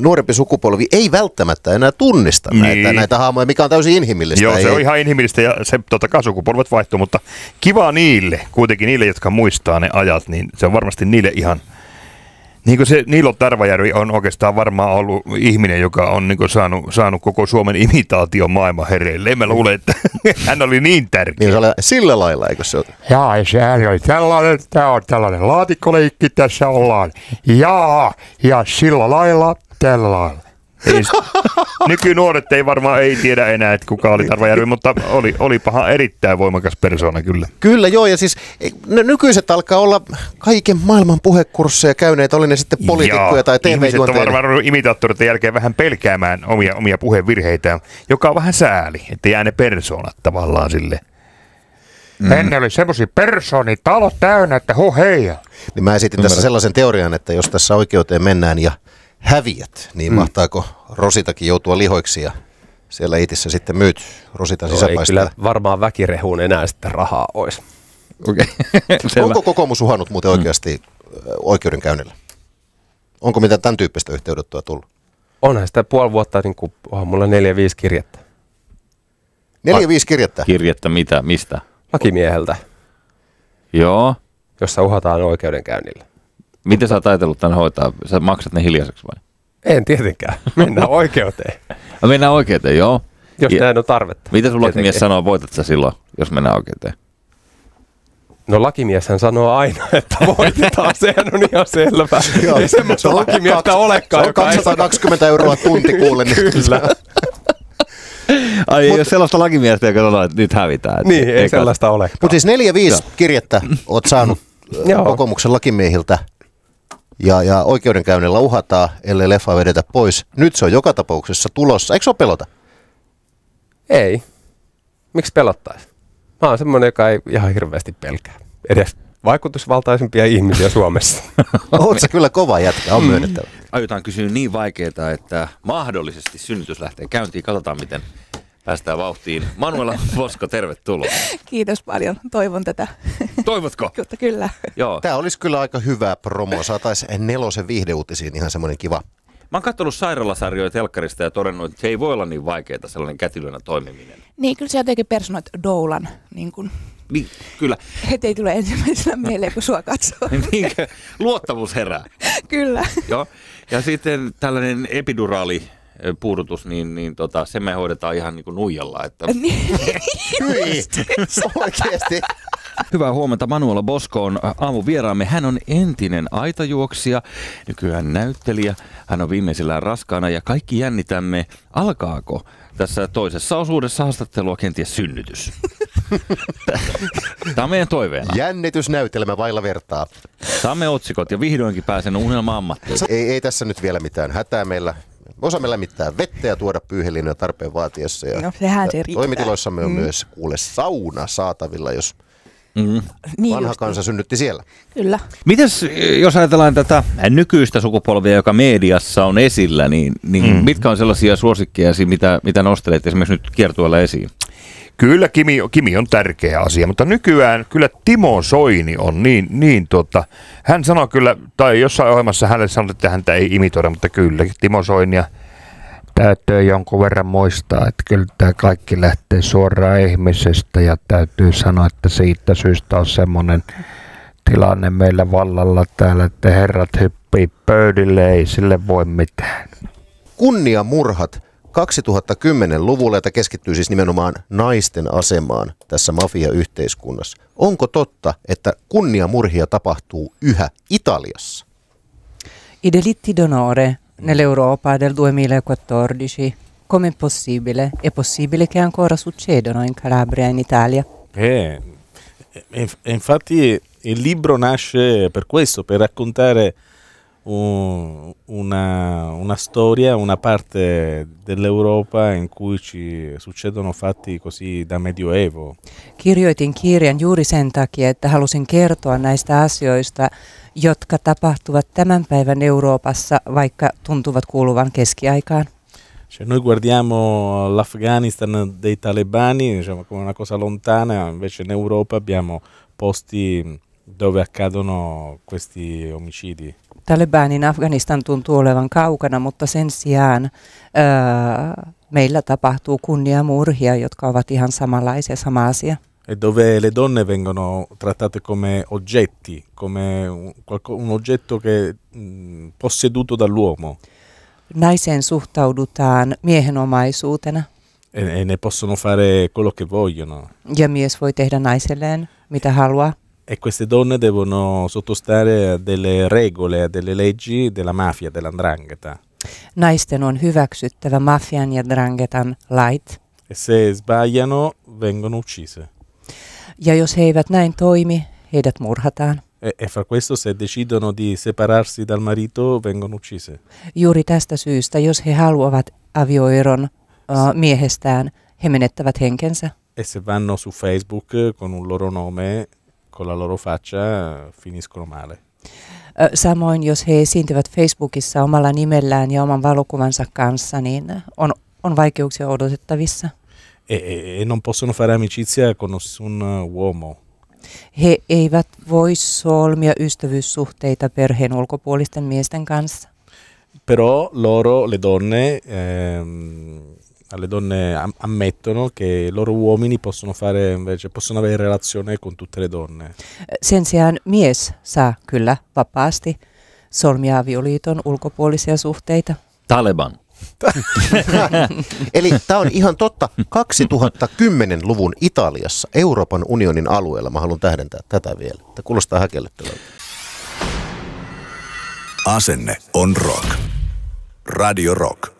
nuorempi sukupolvi ei välttämättä enää tunnista niin. näitä, näitä haamoja, mikä on täysin inhimillistä. Joo, ei, se on ihan inhimillistä ja se totta kai sukupolvet vaihtuu, mutta kiva niille, kuitenkin niille, jotka muistaa ne ajat, niin se on varmasti niille ihan niin kuin se Niilo Tarvajärvi on oikeastaan varmaan ollut ihminen, joka on niin kuin saanut, saanut koko Suomen imitaation maailman hereille. Mä luulen, että hän oli niin tärkeä. Niin se oli sillä lailla, eikö se ole? Jaa, sehän oli tällainen, tämä on tällainen laatikkoleikki, tässä ollaan. Jaa, ja sillä lailla Tällä lailla. Ei, nykynuoret ei varmaan ei tiedä enää, että kuka oli Tarvajärvi, mutta oli, oli paha erittäin voimakas persoona kyllä. Kyllä joo, ja siis ne no nykyiset alkaa olla kaiken maailman puhekursseja käyneet, oli ne sitten poliitikkoja tai tv Ihmiset on varmaan ruvennut imitaattoreiden jälkeen vähän pelkäämään omia, omia puhevirheitään, joka on vähän sääli, että jää ne persoonat tavallaan sille. Mm. Ennen oli semmoisia persoonia, talot täynnä, että ho hei. Niin mä esitin Ymmärrän. tässä sellaisen teorian, että jos tässä oikeuteen mennään ja häviät, niin mm. mahtaako Rositakin joutua lihoiksi ja siellä itissä sitten myyt Rositan no, sisäpäistä? Ei kyllä varmaan väkirehuun enää sitten rahaa olisi. Okay. Onko kokoomus uhannut muuten mm. oikeasti mm. oikeudenkäynnillä? Onko mitään tämän tyyppistä yhteydenottoa tullut? Onhan sitä puoli vuotta, niin kuin, onhan mulla neljä viisi kirjettä. Neljä viisi kirjettä? Kirjettä mitä, mistä? Lakimieheltä. Joo. Jossa uhataan oikeudenkäynnillä. Miten sä oot ajatellut tämän hoitaa? Sä maksat ne hiljaiseksi vai? En tietenkään. Mennään oikeuteen. No, mennään oikeuteen, joo. Jos ja, näin on tarvetta. Mitä sun lakimies sanoo, voitat sä silloin, jos mennään oikeuteen? No lakimieshän sanoo aina, että voitetaan, sehän on ihan selvä. ei semmoista lakimiestä olekaan. Se on 220 euroa tunti kuulen. Niin Kyllä. Ai ei ole sellaista lakimiestä, joka sanoo, että nyt hävitään. Niin, ei, ei sellaista ole. Mutta siis neljä viisi kirjettä oot saanut kokoomuksen lakimiehiltä ja, ja oikeudenkäynnillä uhataan, ellei leffa vedetä pois. Nyt se on joka tapauksessa tulossa. Eikö se ole pelota? Ei. Miksi pelottaisi? Mä oon semmoinen, joka ei ihan hirveästi pelkää. Edes vaikutusvaltaisimpia ihmisiä Suomessa. Oot se kyllä kova jätkä, on mm. myönnettävä. Mm. Aiotaan kysyä niin vaikeita, että mahdollisesti synnytys lähtee käyntiin. Katsotaan, miten päästään vauhtiin. Manuela Vosko, tervetuloa. Kiitos paljon. Toivon tätä. Toivotko? Kyllä, kyllä. Joo. Tämä olisi kyllä aika hyvä promo. Saataisiin nelosen viihdeuutisiin ihan semmoinen kiva Mä oon katsonut sairaalasarjoja telkkarista ja todennut, että se ei voi olla niin vaikeaa sellainen kätilönä toimiminen. Niin, kyllä se jotenkin persoonat doulan. Niin kun... Niin, kyllä. Heti ei tule ensimmäisenä mieleen, kun sua katsoo. niin, Luottamus herää. kyllä. Joo. Ja sitten tällainen epiduraali eh, puudutus, niin, niin tota, se me hoidetaan ihan niin kuin nuijalla. Että... Niin, Oikeasti. Hyvää huomenta Manuela Bosko on aamuvieraamme. Hän on entinen aitajuoksija, nykyään näyttelijä. Hän on viimeisillään raskaana ja kaikki jännitämme, alkaako tässä toisessa osuudessa haastattelua kenties synnytys. Tämä on meidän toiveena. Jännitysnäytelmä vailla vertaa. Saamme otsikot ja vihdoinkin pääsen unelma-ammattiin. Ei, ei tässä nyt vielä mitään hätää meillä osaamme lämmittää vettä ja tuoda pyyheliinaa tarpeen vaatiessa. Ja no, sehän se riittää. Toimitiloissamme on mm. myös kuule sauna saatavilla, jos Mm. Niin Vanha kansa synnytti siellä. Kyllä. Mites, jos ajatellaan tätä nykyistä sukupolvia, joka mediassa on esillä, niin, niin mm. mitkä on sellaisia suosikkeja, mitä, mitä nostelet esimerkiksi nyt kiertueella esiin? Kyllä Kimi, Kimi on tärkeä asia, mutta nykyään kyllä Timo Soini on niin, niin tuota, hän sanoi kyllä, tai jossain ohjelmassa hänelle sanottiin, että häntä ei imitoida, mutta kyllä Timo Soinia – täytyy jonkun verran muistaa, että kyllä tämä kaikki lähtee suoraan ihmisestä ja täytyy sanoa, että siitä syystä on semmoinen tilanne meillä vallalla täällä, että herrat hyppii pöydille, ei sille voi mitään. Kunnia murhat 2010-luvulla, jota keskittyy siis nimenomaan naisten asemaan tässä mafiayhteiskunnassa. Onko totta, että kunniamurhia tapahtuu yhä Italiassa? I delitti d'onore nell'Europa del 2014. Com'è possibile? È possibile che ancora succedano in Calabria, in Italia? Eh, infatti il libro nasce per questo, per raccontare un, una, una storia, una parte dell'Europa in cui ci succedono fatti così da medioevo. Kirjoitin kirjan juuri sen takia, että halusin kertoa näistä asioista, jotka tapahtuvat tämän päivän Euroopassa, vaikka tuntuvat kuuluvan keskiaikaan. Cioè noi guardiamo l'Afghanistan dei talebani diciamo, come una cosa lontana, invece in Europa abbiamo posti dove accadono questi omicidi? Talebani in Afghanistan tuntuilevan kaukana, mutta sen sijaan äh, eh, meillä tapahtuu kunniamurhia, jotka ovat ihan samanlaisia, sama asia. E dove le donne vengono trattate come oggetti, come un, un oggetto che mh, mm, posseduto dall'uomo. Naiseen suhtaudutaan miehenomaisuutena. E, e ne possono fare quello che vogliono. Ja mies voi tehdä naiselleen, mitä haluaa e queste donne devono sottostare a delle regole, a delle leggi della mafia, dell'andrangheta. Naisten on hyväksyttävä mafian ja drangetan lait. E se sbagliano, vengono uccise. Ja jos he eivät näin toimi, heidät murhataan. E, e fra questo, se decidono di separarsi dal marito, vengono uccise. Juuri tästä syystä, jos he haluavat avioeron uh, miehestään, he menettävät henkensä. E se vanno su Facebook con un loro nome, con la loro faccia finiscono male. Samoin, jos he esiintyvät Facebookissa omalla nimellään ja oman valokuvansa kanssa, niin on, on vaikeuksia odotettavissa. E, e, e non possono fare amicizia con nessun eh, uomo. He eivät voi solmia ystävyyssuhteita perheen ulkopuolisten miesten kanssa. Però loro, le donne, ehm, alle donne am- ammettono che i loro uomini possono, fare, invece, possono avere relazione con tutte le donne. Sen sijaan mies saa kyllä vapaasti solmia avioliiton ulkopuolisia suhteita. Taleban. Eli tämä on ihan totta. 2010-luvun Italiassa, Euroopan unionin alueella, mä haluan tähdentää tätä vielä. Tämä kuulostaa häkellyttävältä. Asenne on rock. Radio Rock.